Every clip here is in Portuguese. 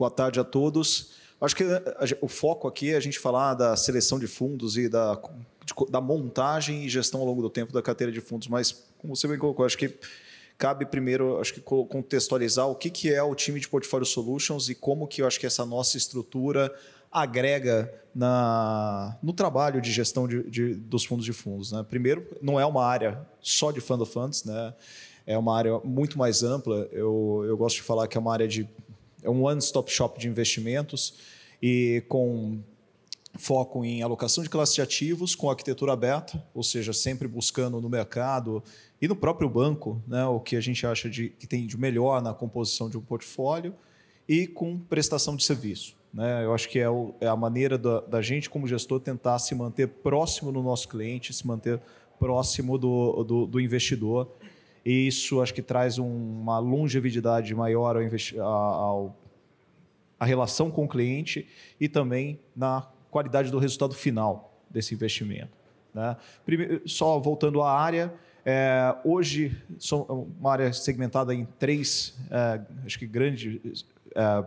Boa tarde a todos. Acho que eh, o foco aqui é a gente falar da seleção de fundos e da, da montagem e gestão ao longo do tempo da carteira de fundos, mas como você bem colocou, acho que cabe primeiro acho que contextualizar o que, é o time de portfólio solutions e como que eu acho que essa nossa estrutura agrega na, no trabalho de gestão de, de, dos fundos de fundos. Né? Primeiro, não é uma área só de fund of funds, né? é uma área muito mais ampla. Eu, eu gosto de falar que é uma área de é um one-stop shop de investimentos e com foco em alocação de classe de ativos com arquitetura aberta, ou seja, sempre buscando no mercado e no próprio banco né, o que a gente acha de, que tem de melhor na composição de um portfólio e com prestação de serviço. Né? Eu acho que é, o, é a maneira da, da, gente, como gestor, tentar se manter próximo do nosso cliente, se manter próximo do, do, do investidor e isso acho que traz uma longevidade maior ao, ao, a relação com o cliente e também na qualidade do resultado final desse investimento. Né? Primeiro, só voltando à área, é, hoje são é uma área segmentada em três, é, acho que grandes é,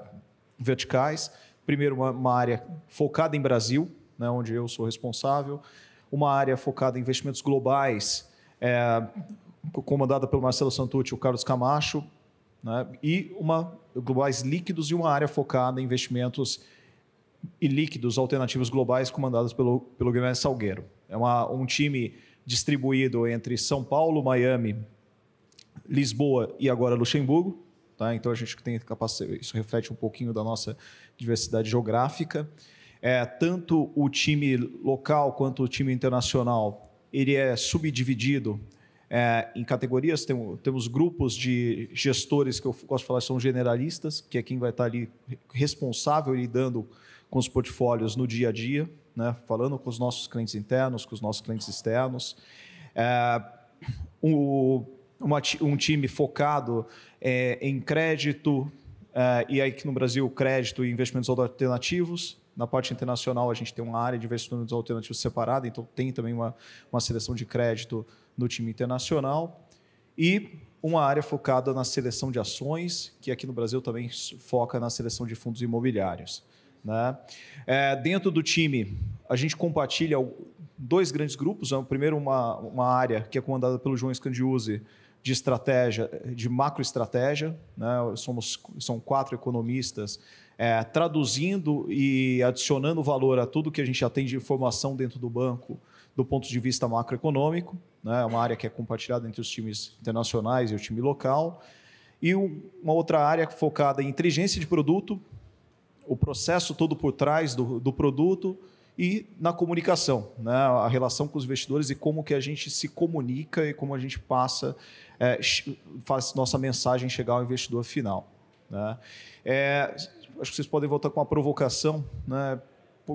verticais. Primeiro, uma, uma, área focada em Brasil, né, onde eu sou responsável. Uma área focada em investimentos globais, é, comandada pelo Marcelo Santucci e o Carlos Camacho, né? e uma globais líquidos e uma área focada em investimentos e líquidos alternativos globais comandados pelo, pelo Guilherme Salgueiro. É uma, um time distribuído entre São Paulo, Miami, Lisboa e agora Luxemburgo. Tá? Então a gente tem capacidade, isso reflete um pouquinho da nossa diversidade geográfica. É, tanto o time local quanto o time internacional, ele é subdividido é, em categorias, tem, temos grupos de gestores que eu gosto de falar são generalistas, que é quem vai estar ali responsável lidando com os portfólios no dia a dia, né? falando com os nossos clientes internos, com os nossos clientes externos. É, o, uma, um time focado é, em crédito, é, e aí que no Brasil crédito e investimentos alternativos. Na parte internacional, a gente tem uma área de investimentos alternativos separada, então tem também uma, uma seleção de crédito no time internacional e uma área focada na seleção de ações, que aqui no Brasil também foca na seleção de fundos imobiliários. Né? É, dentro do time, a gente compartilha dois grandes grupos. Né? O primeiro, uma, uma área que é comandada pelo João Scandiuzzi, de estratégia, de macroestratégia. Né? Somos, são quatro economistas é, traduzindo e adicionando valor a tudo que a gente atende de informação dentro do banco do ponto de vista macroeconômico, né? é uma área que é compartilhada entre os times internacionais e o time local, e uma outra área focada em inteligência de produto, o processo todo por trás do, do produto e na comunicação, né? a relação com os investidores e como que a gente se comunica e como a gente passa, é, faz nossa mensagem chegar ao investidor final. Né? É, acho que vocês podem voltar com uma provocação, né?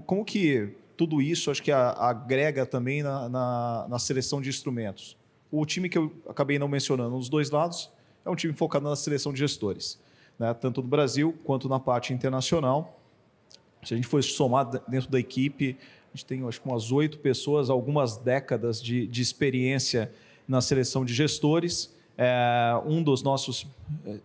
como que tudo isso acho que a, agrega também na, na, na, seleção de instrumentos. O time que eu acabei não mencionando nos dois lados é um time focado na seleção de gestores, né? tanto no Brasil quanto na parte internacional. Se a gente for somar dentro da equipe, a gente tem acho que umas oito pessoas, algumas décadas de, de experiência na seleção de gestores é, um dos nossos é,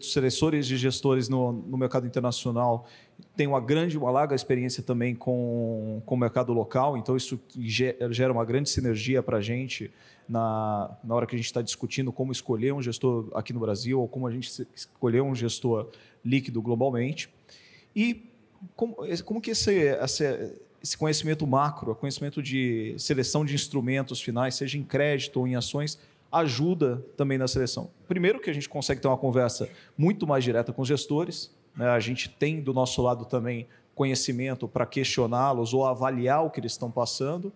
seleçores de gestores no, no mercado internacional tem uma grande, uma larga experiência também com, com o mercado local, então isso gera uma grande sinergia para a gente na, na hora que a gente está discutindo como escolher um gestor aqui no Brasil ou como a gente escolher um gestor líquido globalmente. E como, como que esse, esse, esse conhecimento macro, conhecimento de seleção de instrumentos finais, seja em crédito ou em ações, ajuda também na seleção. Primeiro que a gente consegue ter uma conversa muito mais direta com os gestores, né? a gente tem do nosso lado também conhecimento para questioná-los ou avaliar o que eles estão passando,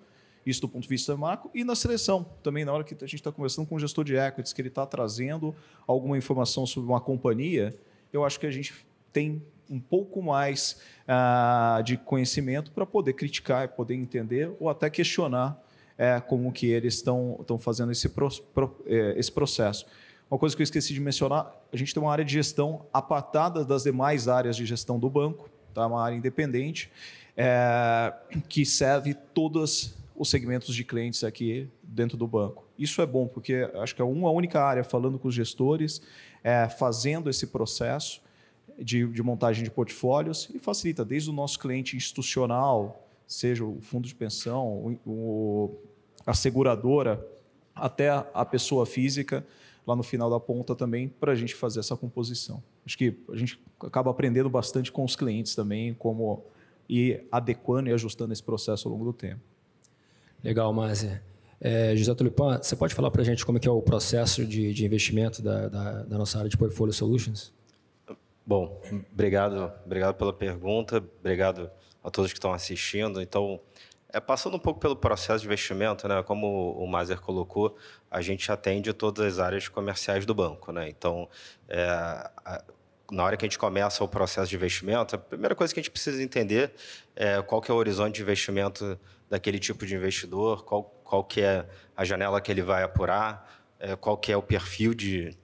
isso do ponto de vista macro, e na seleção também, na hora que a gente está conversando com o gestor de equities, que ele está trazendo alguma informação sobre uma companhia, eu acho que a gente tem um pouco mais ah, de conhecimento para poder criticar e poder entender ou até questionar é como que eles estão fazendo esse, pro, pro, é, esse processo. Uma coisa que eu esqueci de mencionar, a gente tem uma área de gestão apartada das demais áreas de gestão do banco, tá? uma área independente, é, que serve todos os segmentos de clientes aqui dentro do banco. Isso é bom, porque acho que é uma única área falando com os gestores, é, fazendo esse processo de, de montagem de portfólios e facilita desde o nosso cliente institucional, seja o fundo de pensão, o, o a seguradora até a pessoa física lá no final da ponta também para a gente fazer essa composição. Acho que a gente acaba aprendendo bastante com os clientes também, como ir adequando e ajustando esse processo ao longo do tempo. Legal, Márcia. É, José Tulipan, você pode falar para a gente como é, que é o processo de, de investimento da, da, da, nossa área de Portfolio Solutions? Bom, obrigado, obrigado pela pergunta, obrigado a todos que estão assistindo. Então, é, passando um pouco pelo processo de investimento, né? como o Mazer colocou, a gente atende todas as áreas comerciais do banco. Né? Então, é, a, na hora que a gente começa o processo de investimento, a primeira coisa que a gente precisa entender é qual que é o horizonte de investimento daquele tipo de investidor, qual, qual que é a janela que ele vai apurar, é, qual que é o perfil de,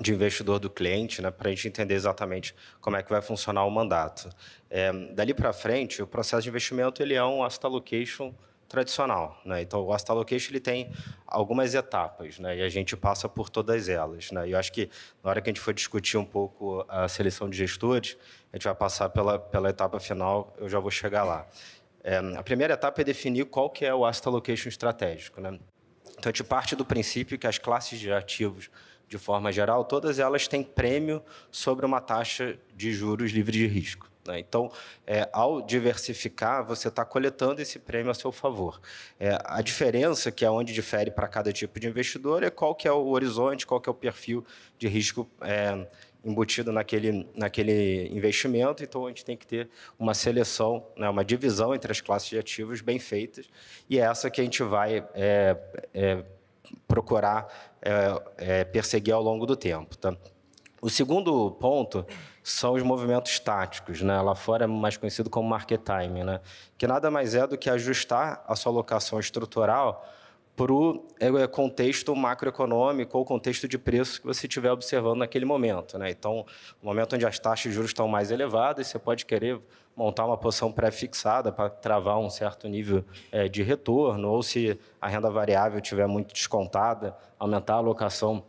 de investidor do cliente, né, para a gente entender exatamente como é que vai funcionar o mandato. É, dali para frente, o processo de investimento ele é um asset allocation tradicional. Né? Então, o asset allocation ele tem algumas etapas né? e a gente passa por todas elas. Né? E eu acho que na hora que a gente for discutir um pouco a seleção de gestores, a gente vai passar pela, pela etapa final, eu já vou chegar lá. É, a primeira etapa é definir qual que é o asset allocation estratégico. Né? Então, a gente parte do princípio que as classes de ativos de forma geral, todas elas têm prêmio sobre uma taxa de juros livre de risco. Né? Então, é, ao diversificar, você está coletando esse prêmio a seu favor. É, a diferença, que é onde difere para cada tipo de investidor, é qual que é o horizonte, qual que é o perfil de risco é, embutido naquele, naquele investimento, então a gente tem que ter uma seleção, né, uma divisão entre as classes de ativos bem feitas, e é essa que a gente vai é, é, procurar é, é, perseguir ao longo do tempo. Tá? O segundo ponto são os movimentos táticos, né? lá fora é mais conhecido como market timing, né? que nada mais é do que ajustar a sua alocação estrutural para o é, é, contexto macroeconômico ou contexto de preço que você estiver observando naquele momento. Né? Então, no momento onde as taxas de juros estão mais elevadas, você pode querer montar uma posição pré-fixada para travar um certo nível é, de retorno, ou se a renda variável estiver muito descontada, aumentar a alocação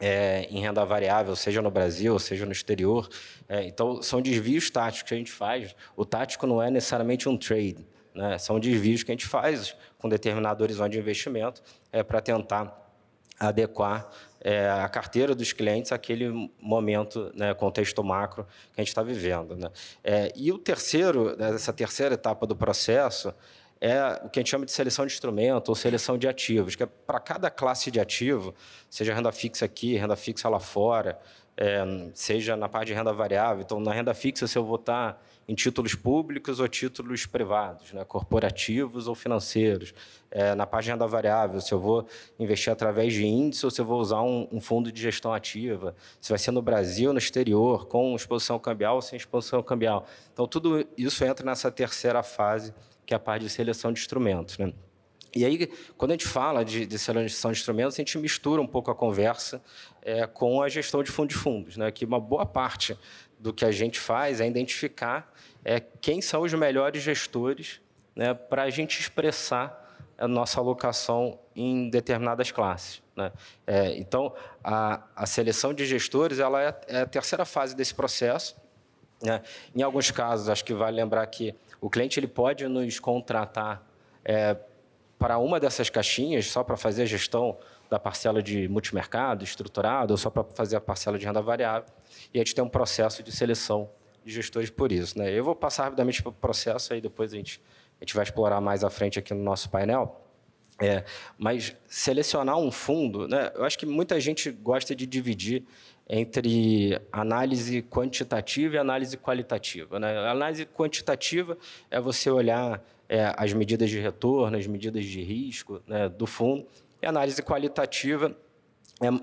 é, em renda variável, seja no Brasil, seja no exterior. É, então, são desvios táticos que a gente faz. O tático não é necessariamente um trade. Né? São desvios que a gente faz com determinado horizonte de investimento é, para tentar adequar é, a carteira dos clientes àquele momento, né, contexto macro que a gente está vivendo. Né? É, e o terceiro, né, essa terceira etapa do processo é o que a gente chama de seleção de instrumento ou seleção de ativos, que é para cada classe de ativo, seja renda fixa aqui, renda fixa lá fora, é, seja na parte de renda variável. Então, na renda fixa, se eu vou estar em títulos públicos ou títulos privados, né, corporativos ou financeiros. É, na parte de renda variável, se eu vou investir através de índice ou se eu vou usar um, um, fundo de gestão ativa, se vai ser no Brasil, no exterior, com exposição cambial ou sem exposição cambial. Então, tudo isso entra nessa terceira fase, que é a parte de seleção de instrumentos. Né? E aí, quando a gente fala de, de seleção de instrumentos, a gente mistura um pouco a conversa é, com a gestão de fundo de fundos, né? que uma boa parte do que a gente faz é identificar é, quem são os melhores gestores né, para a gente expressar a nossa alocação em determinadas classes. Né? É, então, a, a, seleção de gestores ela é, é a terceira fase desse processo. Né? Em alguns casos, acho que vale lembrar que o cliente ele pode nos contratar é, para uma dessas caixinhas só para fazer a gestão da parcela de multimercado estruturado ou só para fazer a parcela de renda variável. E a gente tem um processo de seleção de gestores por isso. Né? Eu vou passar rapidamente para o processo, aí depois a gente, a gente vai explorar mais à frente aqui no nosso painel. É, mas selecionar um fundo, né? eu acho que muita gente gosta de dividir entre análise quantitativa e análise qualitativa. Né? A análise quantitativa é você olhar é, as medidas de retorno, as medidas de risco né, do fundo, e a análise qualitativa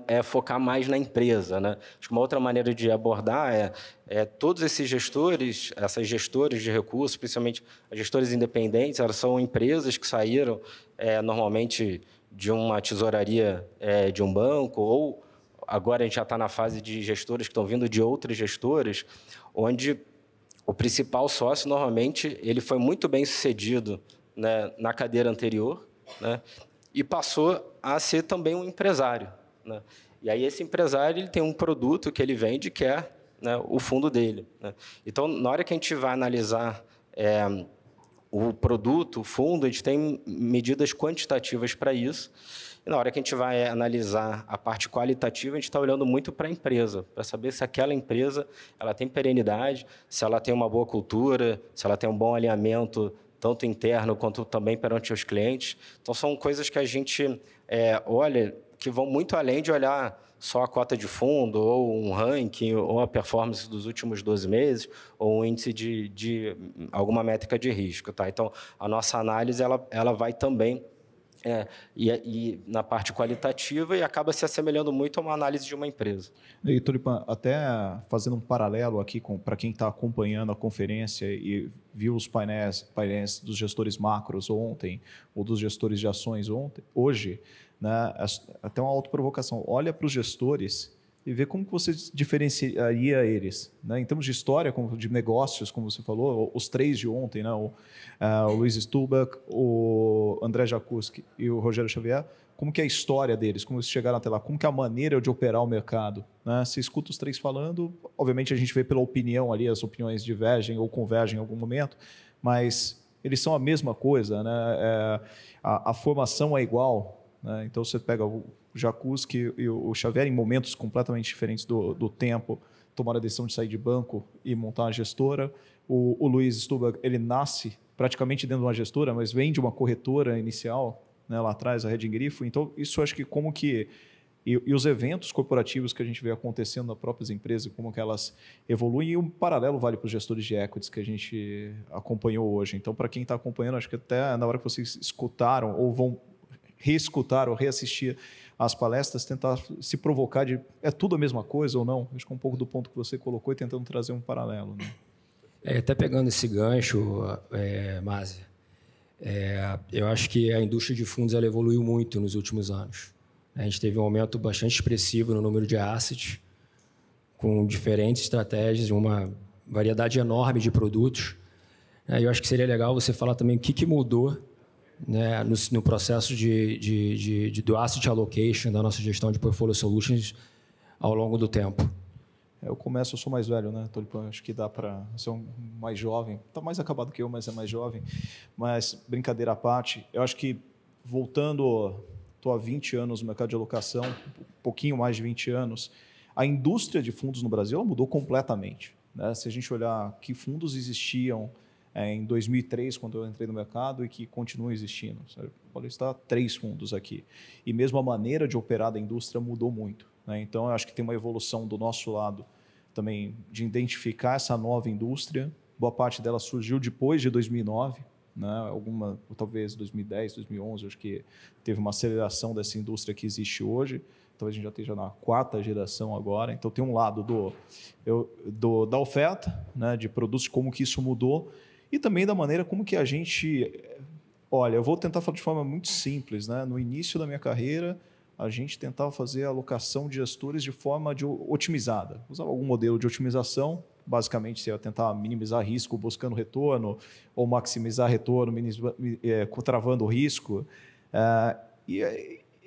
é, é, focar mais na empresa. Né? Acho que uma outra maneira de abordar é, é todos esses gestores, essas gestoras de recursos, principalmente as gestoras independentes, elas são empresas que saíram é, normalmente de uma tesouraria é, de um banco ou agora a gente já está na fase de gestores que estão vindo de outras gestoras, onde o principal sócio, normalmente, ele foi muito bem sucedido né, na cadeira anterior né, e passou a ser também um empresário. Né? E aí esse empresário ele tem um produto que ele vende que é né, o fundo dele. Né. Então, na hora que a gente vai analisar é, o produto, o fundo, a gente tem medidas quantitativas para isso. E na hora que a gente vai analisar a parte qualitativa, a gente está olhando muito para a empresa, para saber se aquela empresa ela tem perenidade, se ela tem uma boa cultura, se ela tem um bom alinhamento tanto interno quanto também perante os clientes. Então, são coisas que a gente é, olha que vão muito além de olhar só a cota de fundo, ou um ranking, ou a performance dos últimos 12 meses, ou um índice de, de alguma métrica de risco. Tá? Então, a nossa análise ela, ela vai também é, e, é, e, na parte qualitativa e acaba se assemelhando muito a uma análise de uma empresa. E Tulipan, até fazendo um paralelo aqui para quem está acompanhando a conferência e viu os painéis, painéis dos gestores macros ontem ou dos gestores de ações ontem, hoje, né, até uma autoprovocação, olha para os gestores e ver como você diferenciaria eles. Né? Em termos de história, como de negócios, como você falou, os três de ontem, né? o, uh, o Luiz Stubach, o André Jakuski e o Rogério Xavier, como que é a história deles, como eles chegaram até lá, como que é a maneira de operar o mercado. Né? Você escuta os três falando, obviamente a gente vê pela opinião ali, as opiniões divergem ou convergem em algum momento, mas eles são a mesma coisa, né? É, a, a formação é igual, né? então você pega o Jakuski e o Xavier, em momentos completamente diferentes do, do tempo, tomaram a decisão de sair de banco e montar uma gestora. O, o Luiz Stubach, ele nasce praticamente dentro de uma gestora, mas vem de uma corretora inicial, né, lá atrás, a Red Grifo. Então, isso acho que como que... E, e, os eventos corporativos que a gente vê acontecendo nas próprias empresas, como que elas evoluem, e um paralelo vale para os gestores de equities que a gente acompanhou hoje. Então, para quem está acompanhando, acho que até na hora que vocês escutaram ou vão reescutar ou reassistir as palestras, tentar se provocar de é tudo a mesma coisa ou não? Acho que é um pouco do ponto que você colocou e tentando trazer um paralelo. Né? É, até pegando esse gancho, é, é, eu acho que a indústria de fundos ela evoluiu muito nos últimos anos. A gente teve um aumento bastante expressivo no número de assets, com diferentes estratégias, uma variedade enorme de produtos. É, eu acho que seria legal você falar também o que, que mudou né, no, no, processo de, de, de, de, do asset allocation da nossa gestão de portfolio solutions ao longo do tempo? É, eu começo, eu sou mais velho, né, Tolipan? Acho que dá para ser um mais jovem. Está mais acabado que eu, mas é mais jovem. Mas, brincadeira à parte, eu acho que, voltando, estou há 20 anos no mercado de alocação, um pouquinho mais de 20 anos, a indústria de fundos no Brasil mudou completamente. Né? Se a gente olhar que fundos existiam é, em 2003, quando eu entrei no mercado, e que continua existindo. Pode estar tá três fundos aqui. E mesmo a maneira de operar da indústria mudou muito. Né? Então, eu acho que tem uma evolução do nosso lado também de identificar essa nova indústria. Boa parte dela surgiu depois de 2009, né? alguma talvez 2010, 2011, acho que teve uma aceleração dessa indústria que existe hoje. Talvez a gente já esteja na quarta geração agora. Então tem um lado do, eu, do da oferta, né? de produtos como que isso mudou e também da maneira como que a gente. Olha, eu vou tentar falar de forma muito simples, né? No início da minha carreira, a gente tentava fazer a alocação de gestores de forma de otimizada. Usava algum modelo de otimização, basicamente você ia tentar minimizar risco buscando retorno, ou maximizar retorno é, travando o risco. É, e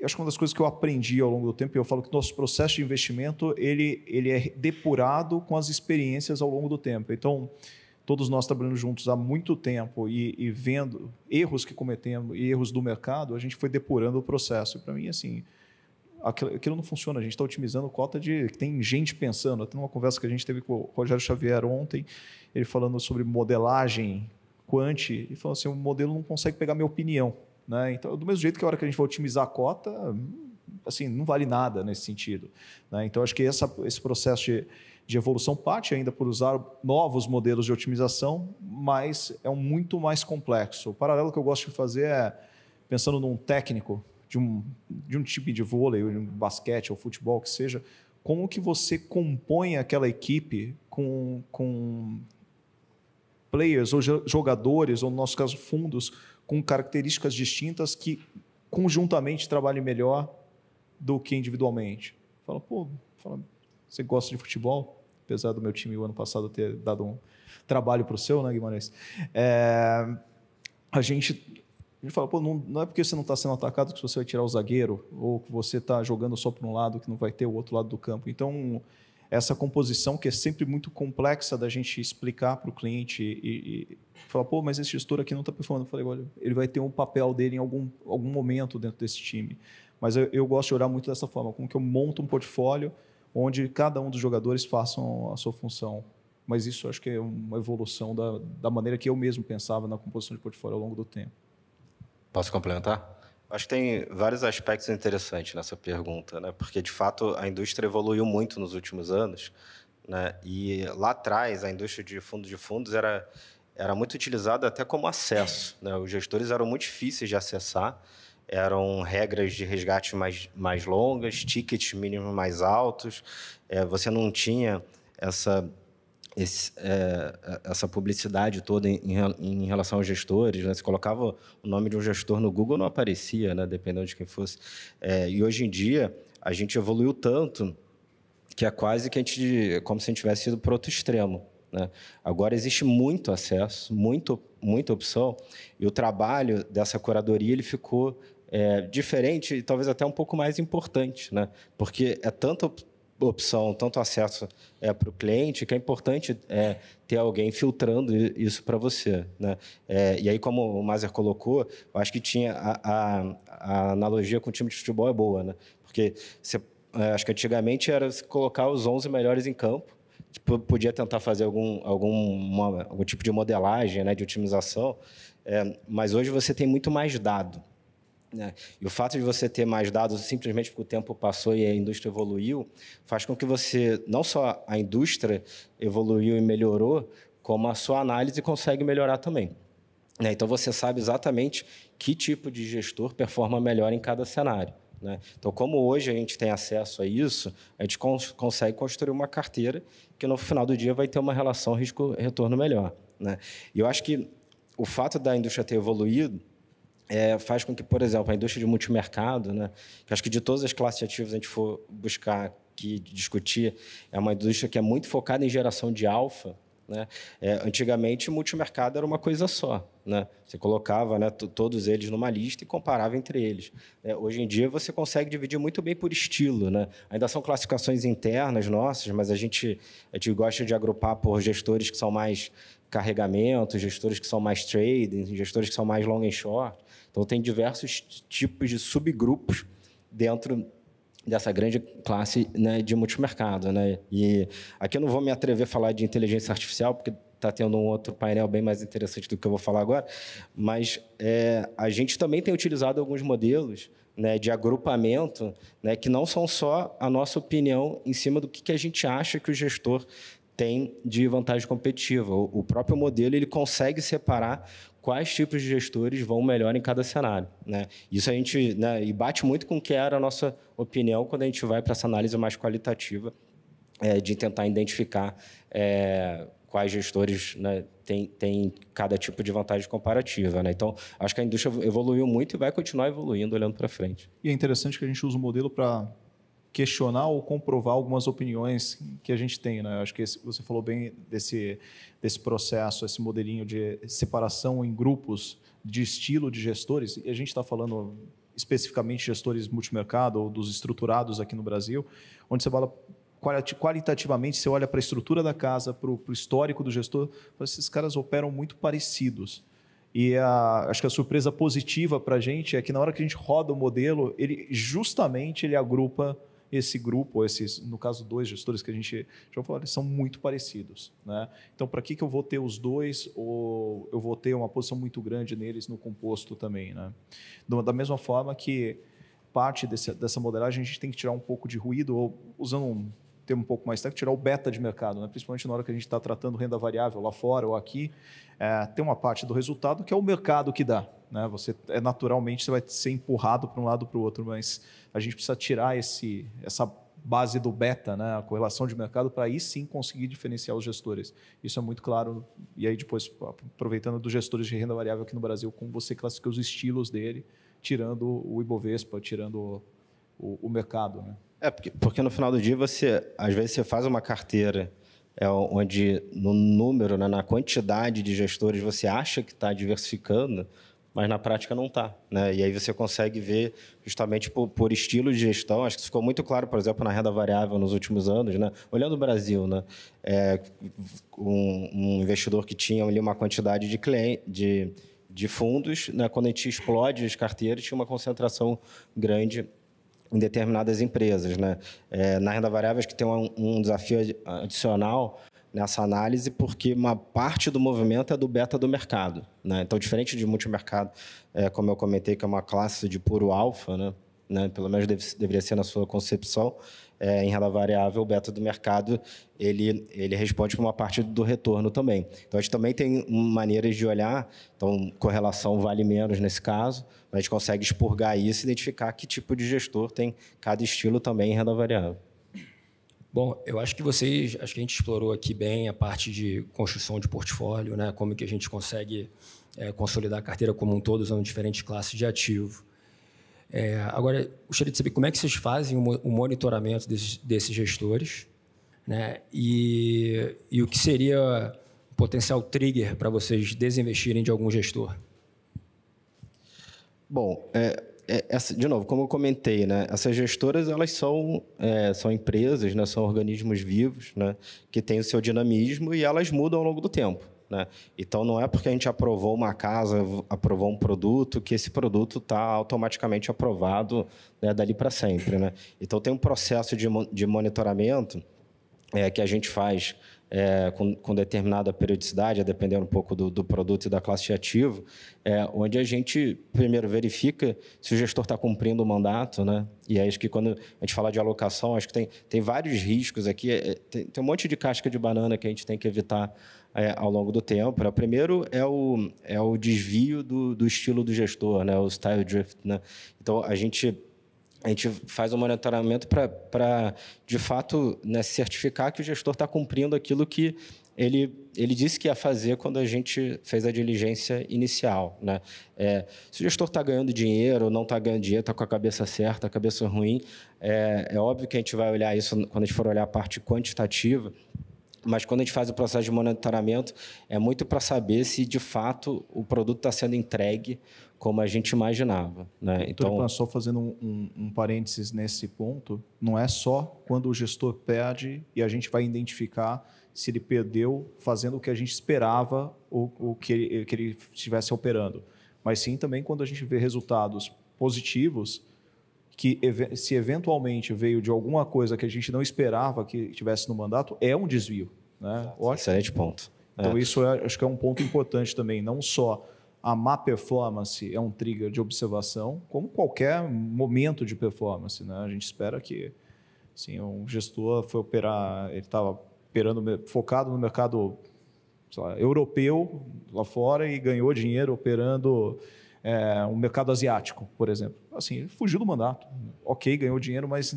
acho que uma das coisas que eu aprendi ao longo do tempo, e eu falo que nosso processo de investimento ele, ele é depurado com as experiências ao longo do tempo. Então, todos nós trabalhando juntos há muito tempo e, e, vendo erros que cometemos e erros do mercado, a gente foi depurando o processo. Para mim, assim, aquilo, aquilo, não funciona. A gente está otimizando cota de. Tem gente pensando. Até numa conversa que a gente teve com o Rogério Xavier ontem, ele falando sobre modelagem quant, e falou assim: o modelo não consegue pegar minha opinião. Né? Então, do mesmo jeito que a hora que a gente vai otimizar a cota, assim, não vale nada nesse sentido. Né? Então, acho que essa, esse processo de de evolução parte ainda por usar novos modelos de otimização, mas é um muito mais complexo. O paralelo que eu gosto de fazer é pensando num técnico de um, de um time de vôlei, ou de um basquete ou futebol que seja, como que você compõe aquela equipe com, com players ou jogadores, ou no nosso caso fundos, com características distintas que conjuntamente trabalhem melhor do que individualmente. Fala, pô, fala, você gosta de futebol? Apesar do meu time o ano passado ter dado um trabalho para o seu, né, Guimarães? É, a gente ele fala, pô, não, não, é porque você não está sendo atacado que você vai tirar o zagueiro, ou que você está jogando só para um lado, que não vai ter o outro lado do campo. Então, essa composição que é sempre muito complexa da gente explicar para o cliente e, e, falar, pô, mas esse gestor aqui não está performando. Eu falei, olha, ele vai ter um papel dele em algum, algum momento dentro desse time. Mas eu, eu gosto de olhar muito dessa forma, como que eu monto um portfólio onde cada um dos jogadores façam a sua função. Mas isso acho que é uma evolução da, da maneira que eu mesmo pensava na composição de portfólio ao longo do tempo. Posso complementar? Acho que tem vários aspectos interessantes nessa pergunta, né? porque de fato a indústria evoluiu muito nos últimos anos. Né? E lá atrás, a indústria de fundos de fundos era, era muito utilizada até como acesso. Né? Os gestores eram muito difíceis de acessar eram regras de resgate mais, mais longas, tickets mínimos mais altos, é, você não tinha essa, esse, é, é essa publicidade toda em, em, relação aos gestores, né? você colocava o nome de um gestor no Google, não aparecia, né? dependendo de quem fosse. É, e hoje em dia, a gente evoluiu tanto que é quase que a gente, como se a gente tivesse ido para outro extremo. Né? Agora existe muito acesso, muito, muita opção, e o trabalho dessa curadoria ele ficou é, diferente e talvez até um pouco mais importante, né? Porque é tanta opção, tanto acesso é, para o cliente, que é importante é, ter alguém filtrando isso para você. Né? É, e aí, como o Mazer colocou, eu acho que tinha a, a, a, analogia com o time de futebol é boa, né? porque você, é, acho que antigamente era colocar os 11 melhores em campo, tipo, podia tentar fazer algum, algum, uma, algum tipo de modelagem, né, de otimização, é, mas hoje você tem muito mais dado. Né? E o fato de você ter mais dados simplesmente porque o tempo passou e a indústria evoluiu, faz com que você, não só a indústria evoluiu e melhorou, como a sua análise consegue melhorar também. Né? Então você sabe exatamente que tipo de gestor performa melhor em cada cenário. Né? Então, como hoje a gente tem acesso a isso, a gente cons consegue construir uma carteira que no final do dia vai ter uma relação risco-retorno melhor. Né? E eu acho que o fato da indústria ter evoluído é, faz com que, por exemplo, a indústria de multimercado, né, que acho que de todas as classes ativas a gente for buscar que discutir, é uma indústria que é muito focada em geração de alfa. Né? É, antigamente, multimercado era uma coisa só. Né? Você colocava né, todos eles numa lista e comparava entre eles. É, hoje em dia, você consegue dividir muito bem por estilo. Né? Ainda são classificações internas nossas, mas a gente, a gente gosta de agrupar por gestores que são mais carregamento, gestores que são mais trading, gestores que são mais long and short. Então, tem diversos tipos de subgrupos dentro dessa grande classe né, de multimercado. Né? E aqui eu não vou me atrever a falar de inteligência artificial, porque está tendo um outro painel bem mais interessante do que eu vou falar agora, mas é, a gente também tem utilizado alguns modelos né, de agrupamento né, que não são só a nossa opinião em cima do que, que a gente acha que o gestor tem de vantagem competitiva. O próprio modelo ele consegue separar quais tipos de gestores vão melhor em cada cenário. Né? Isso a gente né, e bate muito com o que era a nossa opinião quando a gente vai para essa análise mais qualitativa é, de tentar identificar é, quais gestores né, tem, tem cada tipo de vantagem comparativa. Né? Então, acho que a indústria evoluiu muito e vai continuar evoluindo olhando para frente. E é interessante que a gente usa o modelo para questionar ou comprovar algumas opiniões que a gente tem. Né? Acho que esse, você falou bem desse, desse processo, esse modelinho de separação em grupos de estilo de gestores, e a gente está falando especificamente gestores multimercado ou dos estruturados aqui no Brasil, onde você fala qualitativamente, você olha para a estrutura da casa, para o histórico do gestor, esses caras operam muito parecidos. E a, acho que a surpresa positiva para a gente é que na hora que a gente roda o modelo, ele justamente ele agrupa esse grupo, esses, no caso, dois gestores que a gente já falou eles são muito parecidos. Né? Então, para que, que eu vou ter os dois ou eu vou ter uma posição muito grande neles no composto também? Né? Da mesma forma que parte desse, dessa modelagem a gente tem que tirar um pouco de ruído, ou usando um ter um pouco mais técnico, tirar o beta de mercado, né? principalmente na hora que a gente está tratando renda variável lá fora ou aqui, é, tem uma parte do resultado que é o mercado que dá. Né? Você é naturalmente você vai ser empurrado para um lado para o outro, mas a gente precisa tirar esse, essa base do beta, né? a correlação de mercado, para aí sim conseguir diferenciar os gestores. Isso é muito claro. E aí depois aproveitando dos gestores de renda variável aqui no Brasil, como você classifica os estilos dele, tirando o IBOVESPA, tirando o, o mercado, né? É, porque, porque no final do dia você, às vezes, você faz uma carteira é, onde no número, né, na quantidade de gestores, você acha que está diversificando, mas na prática não está. Né? E aí você consegue ver justamente por, por, estilo de gestão. Acho que ficou muito claro, por exemplo, na renda variável nos últimos anos. Né? Olhando o Brasil, né? É, um, um, investidor que tinha ali uma quantidade de, de, de fundos, né? quando a gente explode as carteiras, tinha uma concentração grande em determinadas empresas. Né? É, na renda variável, acho que tem um, um desafio adicional nessa análise, porque uma parte do movimento é do beta do mercado. Né? Então, diferente de multimercado, é, como eu comentei, que é uma classe de puro alfa, né? né? pelo menos deve, deveria ser na sua concepção, é, em renda variável, o beta do mercado, ele, ele responde por uma parte do retorno também. Então, a gente também tem maneiras de olhar, então, correlação vale menos nesse caso, mas a gente consegue expurgar isso e identificar que tipo de gestor tem cada estilo também em renda variável. Bom, eu acho que vocês, acho que a gente explorou aqui bem a parte de construção de portfólio, né? como que a gente consegue é, consolidar a carteira como um todo usando diferentes classes de ativo. É, agora, gostaria de saber como é que vocês fazem o monitoramento desses, desses gestores né? e, e o que seria um potencial trigger para vocês desinvestirem de algum gestor? Bom, é, é, de novo, como eu comentei, né, essas gestoras elas são, é, são empresas, né, são organismos vivos né, que têm o seu dinamismo e elas mudam ao longo do tempo. Né? Então, não é porque a gente aprovou uma casa, aprovou um produto, que esse produto está automaticamente aprovado né, dali para sempre. Né? Então, tem um processo de, de monitoramento é, que a gente faz é, com, com, determinada periodicidade, dependendo um pouco do, do produto e da classe de ativo, é, onde a gente primeiro verifica se o gestor está cumprindo o mandato, né? E aí acho que quando a gente fala de alocação, acho que tem, tem vários riscos aqui, é, é tem, tem, um monte de casca de banana que a gente tem que evitar é, ao longo do tempo. Né? O primeiro é o, é o desvio do, do estilo do gestor, né? o style drift. Né? Então, a gente a gente faz um monitoramento para, de fato, né, certificar que o gestor está cumprindo aquilo que ele, ele disse que ia fazer quando a gente fez a diligência inicial. Né? É, se o gestor está ganhando dinheiro, não está ganhando dinheiro, está com a cabeça certa, a cabeça ruim, é, é óbvio que a gente vai olhar isso quando a gente for olhar a parte quantitativa, mas quando a gente faz o processo de monitoramento, é muito para saber se de fato o produto está sendo entregue como a gente imaginava. Né? então, só fazendo um, um, um, parênteses nesse ponto, não é só quando o gestor perde e a gente vai identificar se ele perdeu fazendo o que a gente esperava ou o que ele, que ele estivesse operando, mas sim também quando a gente vê resultados positivos que se eventualmente veio de alguma coisa que a gente não esperava que tivesse no mandato, é um desvio. Né? Excelente ponto. Então, é. isso é, acho que é um ponto importante também, não só a má performance é um trigger de observação, como qualquer momento de performance. Né? A gente espera que assim, um gestor foi operar, ele estava operando focado no mercado lá, europeu lá fora e ganhou dinheiro operando é, o mercado asiático, por exemplo. Assim, ele fugiu do mandato. Ok, ganhou dinheiro, mas,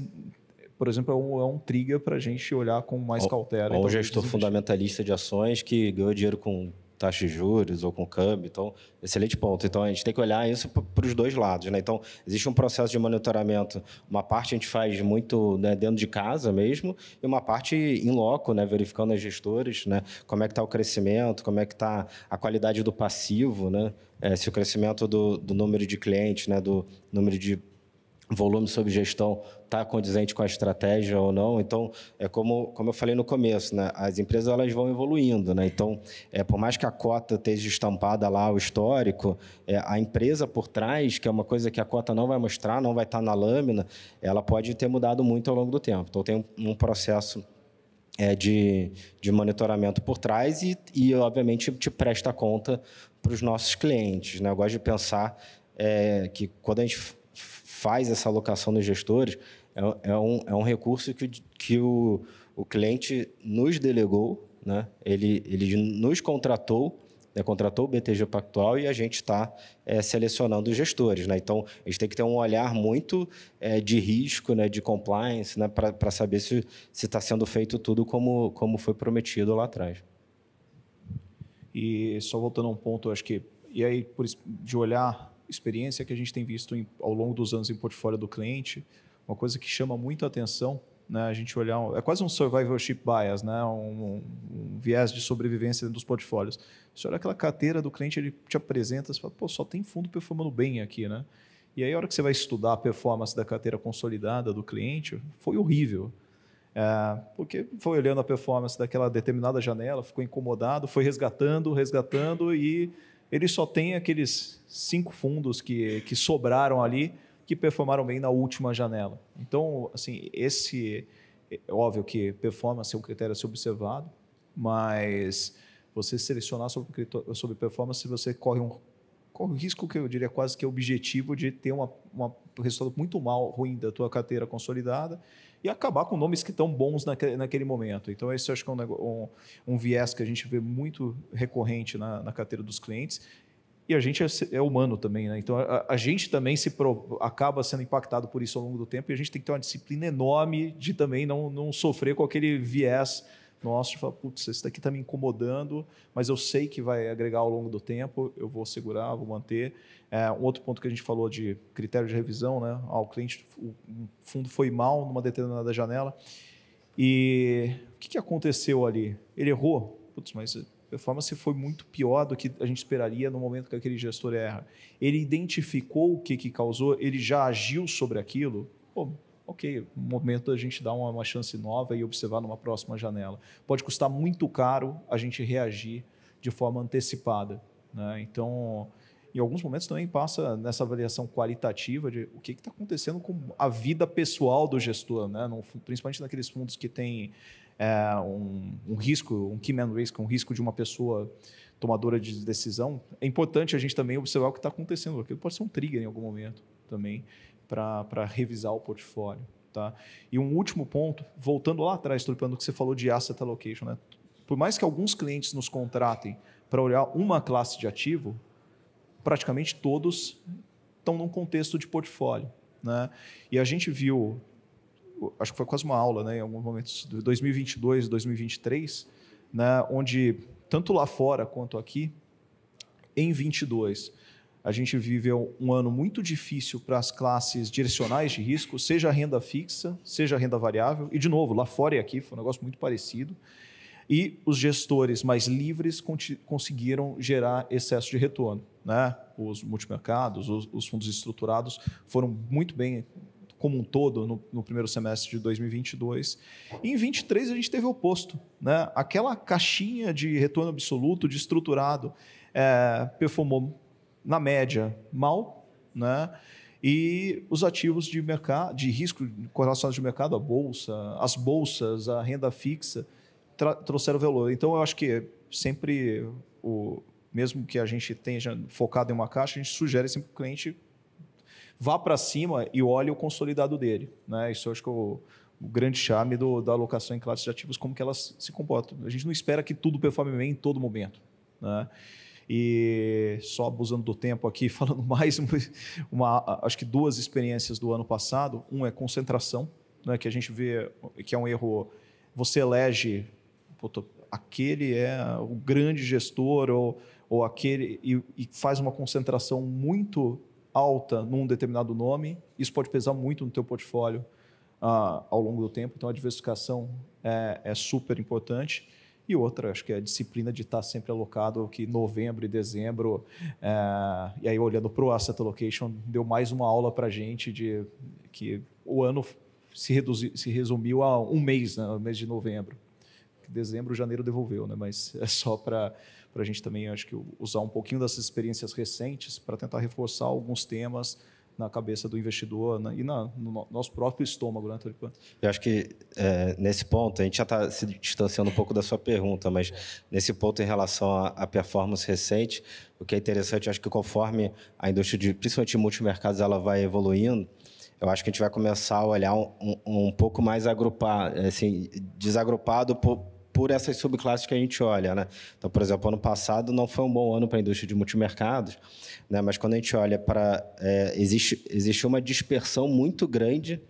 por exemplo, é um, é um trigger para a gente olhar com mais cautela. Ou então, um gestor fundamentalista de ações que ganhou dinheiro com taxa de juros ou com câmbio. Então, excelente ponto. Então, a gente tem que olhar isso para os dois lados. Né? Então, existe um processo de monitoramento. Uma parte a gente faz muito né, dentro de casa mesmo e uma parte em loco, né, verificando as gestores, né, como é que está o crescimento, como é que está a qualidade do passivo, né? É, se o crescimento do, do número de clientes, né, do número de volume sobre gestão está condizente com a estratégia ou não. Então, é como, como eu falei no começo, né? as empresas elas vão evoluindo. Né? Então, é, por mais que a cota esteja estampada lá, o histórico, é, a empresa por trás, que é uma coisa que a cota não vai mostrar, não vai estar tá na lâmina, ela pode ter mudado muito ao longo do tempo. Então, tem um, um processo é, de, de monitoramento por trás e, e obviamente, te presta conta para os nossos clientes. Né? Eu gosto de pensar é, que quando a gente faz essa alocação nos gestores é, é, um, é um recurso que, que o, o cliente nos delegou, né? ele, ele nos contratou, né? contratou o BTG Pactual e a gente está é, selecionando os gestores. Né? Então, a gente tem que ter um olhar muito é, de risco, né? de compliance, né? para saber se está sendo feito tudo como, como foi prometido lá atrás. E só voltando a um ponto, acho que. E aí, por, de olhar experiência que a gente tem visto em, ao longo dos anos em portfólio do cliente, uma coisa que chama muito a atenção, né? A gente olhar, é quase um survivorship bias, né? Um, um, viés de sobrevivência dos portfólios. Você olha aquela carteira do cliente, ele te apresenta, você fala, pô, só tem fundo performando bem aqui, né? E aí, a hora que você vai estudar a performance da carteira consolidada do cliente, foi horrível. É, porque foi olhando a performance daquela determinada janela, ficou incomodado, foi resgatando, resgatando e ele só tem aqueles cinco fundos que, que sobraram ali que performaram bem na última janela. Então, assim, esse é óbvio que performance é um critério a ser observado, mas você selecionar sobre, sobre performance, você corre um, corre um risco que eu diria quase que é objetivo de ter uma, uma, um resultado muito mal, ruim da tua carteira consolidada e acabar com nomes que estão bons naquele, naquele momento. Então, esse eu acho que é um, um, um, viés que a gente vê muito recorrente na, na carteira dos clientes. E a gente é, é humano também, né? Então, a, a gente também se pro, acaba sendo impactado por isso ao longo do tempo e a gente tem que ter uma disciplina enorme de também não, não sofrer com aquele viés nosso de falar, putz, esse daqui está me incomodando, mas eu sei que vai agregar ao longo do tempo, eu vou segurar, vou manter. É, um outro ponto que a gente falou de critério de revisão, né? Ah, o cliente, o fundo foi mal numa determinada janela. E o que, que aconteceu ali? Ele errou? Putz, mas performance foi muito pior do que a gente esperaria no momento que aquele gestor erra. Ele identificou o que, que causou, ele já agiu sobre aquilo. Pô, ok, momento a gente dar uma, uma chance nova e observar numa próxima janela. Pode custar muito caro a gente reagir de forma antecipada. Né? Então, em alguns momentos também passa nessa avaliação qualitativa de o que está acontecendo com a vida pessoal do gestor, né? No, principalmente naqueles fundos que têm é, um, um, risco, um key man risk, um risco de uma pessoa tomadora de decisão. É importante a gente também observar o que está acontecendo, porque pode ser um trigger em algum momento também para revisar o portfólio. Tá? E um último ponto, voltando lá atrás, Tulipando, o que você falou de asset allocation. Né? Por mais que alguns clientes nos contratem para olhar uma classe de ativo, praticamente todos estão num contexto de portfólio. Né? E a gente viu, acho que foi quase uma aula, né, em alguns momentos, de 2022, 2023, né, onde tanto lá fora quanto aqui, em 22, a gente viveu um ano muito difícil para as classes direcionais de risco, seja renda fixa, seja renda variável. E, de novo, lá fora e aqui foi um negócio muito parecido. E os gestores mais livres conseguiram gerar excesso de retorno. Né? Os multimercados, os, os fundos estruturados foram muito bem como um todo no, no, primeiro semestre de 2022. E em 2023 a gente teve o oposto, né? Aquela caixinha de retorno absoluto, de estruturado, é, performou na média, mal, né? E os ativos de mercado, de risco correlacionados de mercado, a bolsa, as bolsas, a renda fixa, trouxeram valor. Então eu acho que sempre o mesmo que a gente tenha focado em uma caixa, a gente sugere sempre que o cliente vá para cima e olhe o consolidado dele, né? Isso eu acho que eu, é o grande charme do, da alocação em classes de ativos, como que elas se comportam. A gente não espera que tudo performe bem em todo momento. Né? E só abusando do tempo aqui, falando mais uma, acho que duas experiências do ano passado. Um é concentração, né, que a gente vê que é um erro. Você elege puto, aquele é o grande gestor ou, ou aquele e, e faz uma concentração muito alta num determinado nome. Isso pode pesar muito no teu portfólio. Uh, ao longo do tempo. Então, a diversificação é, é, super importante. E outra, acho que é a disciplina de estar sempre alocado que novembro e dezembro, é, e aí olhando para o Asset Allocation, deu mais uma aula para a gente de que o ano se, reduzi, se resumiu a um mês, né, mês de novembro. Dezembro, janeiro devolveu, né? mas é só para a gente também, acho que usar um pouquinho dessas experiências recentes para tentar reforçar alguns temas na cabeça do investidor na, né, e na, no nosso próprio estômago, né, Taripan? Eu acho que é, nesse ponto, a gente já está se distanciando um pouco da sua pergunta, mas nesse ponto em relação à performance recente, o que é interessante, acho que conforme a indústria, de, principalmente de multimercados, ela vai evoluindo, eu acho que a gente vai começar a olhar um, um, um pouco mais agrupar, assim, desagrupado por, por essas subclasses que a gente olha. Né? Então, por exemplo, ano passado não foi um bom ano para a indústria de multimercados, né? mas quando a gente olha para. É, existe, existe uma dispersão muito grande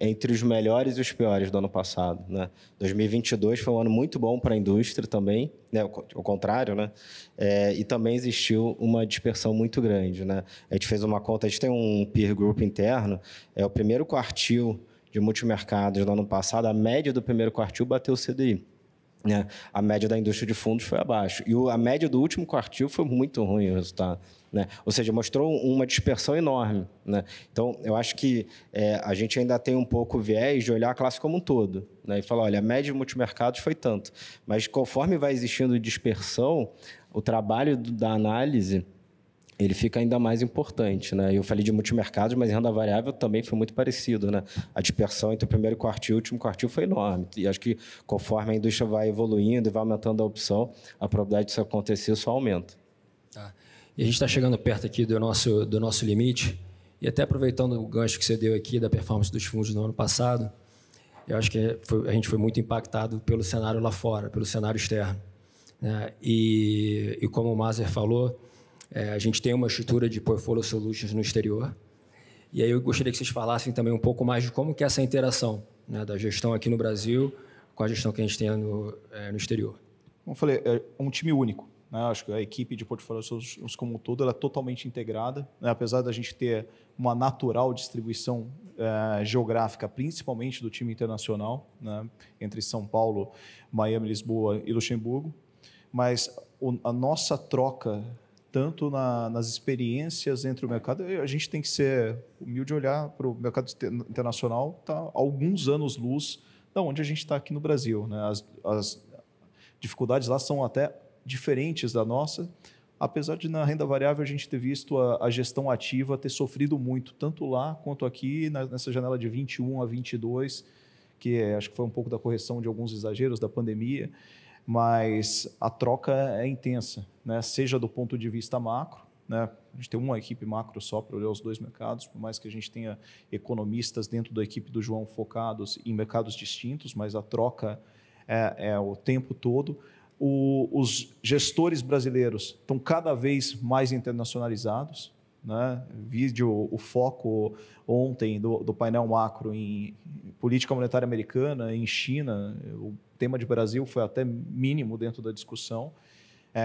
entre os melhores e os piores do ano passado. Né? 2022 foi um ano muito bom para a indústria também, né? contrário, né? É, e também existiu uma dispersão muito grande. Né? A gente fez uma conta, a gente tem um peer group interno, é o primeiro quartil de multimercados do ano passado, a média do primeiro quartil bateu o CDI. Né? A média da indústria de fundos foi abaixo. E a média do último quartil foi muito ruim o resultado. Né? Ou seja, mostrou uma dispersão enorme. Né? Então, eu acho que é, a gente ainda tem um pouco o viés de olhar a classe como um todo. Né? E falar, olha, a média de multimercados foi tanto. Mas conforme vai existindo dispersão, o trabalho do, da análise ele fica ainda mais importante. Né? Eu falei de multimercados, mas em renda variável também foi muito parecido. Né? A dispersão entre o primeiro quartil e o último quartil foi enorme. E acho que conforme a indústria vai evoluindo e vai aumentando a opção, a probabilidade disso acontecer só aumenta. Tá. E a gente está chegando perto aqui do nosso, do nosso limite. E até aproveitando o gancho que você deu aqui da performance dos fundos no ano passado, eu acho que a gente foi muito impactado pelo cenário lá fora, pelo cenário externo. Né? E, e como o Maser falou, é, a gente tem uma estrutura de portfolio solutions no exterior. E aí eu gostaria que vocês falassem também um pouco mais de como que é essa interação né, da gestão aqui no Brasil com a gestão que a gente tem no, é, no exterior. Como eu falei, é um time único. Né? Acho que a equipe de portfólio solutions como um todo ela é totalmente integrada. Né? Apesar da gente ter uma natural distribuição é, geográfica, principalmente do time internacional, né? entre São Paulo, Miami, Lisboa e Luxemburgo, mas a nossa troca tanto na, nas experiências entre o mercado. A gente tem que ser humilde olhar para o mercado internacional, está alguns anos luz da onde a gente está aqui no Brasil. Né? As, as, dificuldades lá são até diferentes da nossa, apesar de na renda variável a gente ter visto a, a gestão ativa ter sofrido muito, tanto lá quanto aqui, na, nessa janela de 21 a 22, que é, acho que foi um pouco da correção de alguns exageros da pandemia mas a troca é intensa, né? seja do ponto de vista macro, né? a gente tem uma equipe macro só para olhar os dois mercados, por mais que a gente tenha economistas dentro da equipe do João focados em mercados distintos, mas a troca é, é o tempo todo. O, os gestores brasileiros estão cada vez mais internacionalizados, né? Vídeo, o foco ontem do, do painel macro em política monetária americana, em China, o tema de Brasil foi até mínimo dentro da discussão. É,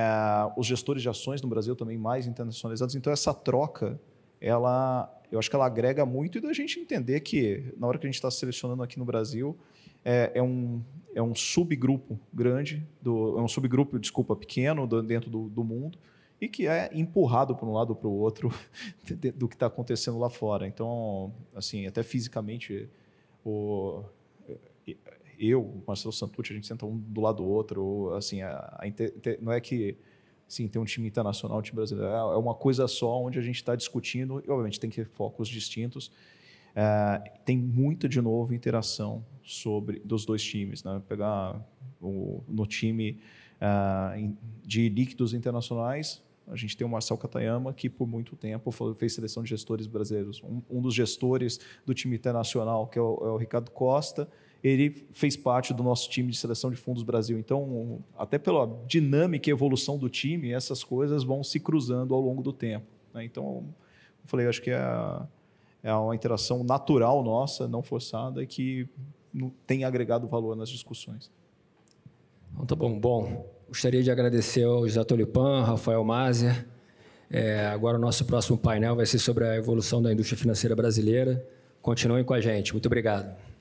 os gestores de ações no Brasil também mais internacionalizados. Então, essa troca, ela, eu acho que ela agrega muito e da gente entender que, na hora que a gente está selecionando aqui no Brasil, é, é um, é um subgrupo grande, do, é um subgrupo, desculpa, pequeno do, dentro do, do mundo, e que é empurrado para um lado ou para o outro do que está acontecendo lá fora. Então, assim, até fisicamente, o, eu, Marcelo Santucci, a gente senta um do lado do outro. Assim, a, a, não é que sim, tem um time internacional, um time brasileiro. É, é uma coisa só onde a gente está discutindo e, obviamente, tem que ter focos distintos. É, tem muita, de novo, interação sobre dos dois times. Né? Pegar o, no time uh, de líquidos internacionais, a gente tem o Marcel Catayama, que por muito tempo fez seleção de gestores brasileiros. Um, um dos gestores do time internacional, que é o, é o, Ricardo Costa, ele fez parte do nosso time de seleção de fundos Brasil. Então, um, até pela dinâmica e evolução do time, essas coisas vão se cruzando ao longo do tempo. Né? Então, eu falei, eu acho que é, é uma interação natural nossa, não forçada, que tem agregado valor nas discussões. Então, tá bom. Bom, Gostaria de agradecer ao José Tolipan, Rafael Mazer. É, agora o nosso próximo painel vai ser sobre a evolução da indústria financeira brasileira. Continuem com a gente. Muito obrigado.